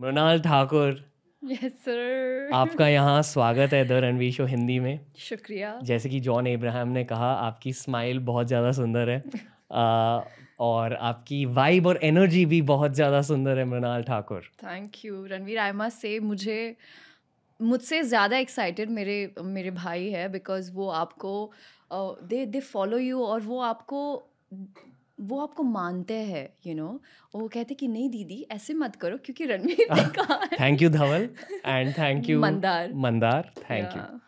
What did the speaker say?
Mrinal Thakur yes, आपका यहाँ स्वागत है द रणवीर शो हिंदी में शुक्रिया जैसे कि जॉन एब्राहम ने कहा आपकी स्माइल बहुत ज़्यादा सुंदर है आ, और आपकी वाइब और एनर्जी भी बहुत ज़्यादा सुंदर है Mrinal Thakur thank you Ranveer I must say मुझे मुझसे ज़्यादा एक्साइटेड मेरे मेरे भाई है बिकॉज वो आपको दे दे फॉलो यू और वो आपको वो आपको मानते हैं यू नो वो कहते कि नहीं दीदी ऐसे मत करो क्योंकि Ranveer thank you Dhaval and thank you Mandar Mandar thank you